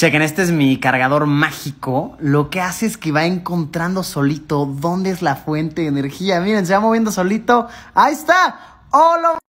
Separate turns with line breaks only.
Chequen, este es mi cargador mágico. Lo que hace es que va encontrando solito dónde es la fuente de energía. Miren, se va moviendo solito. Ahí está. ¡Hola! ¡Oh,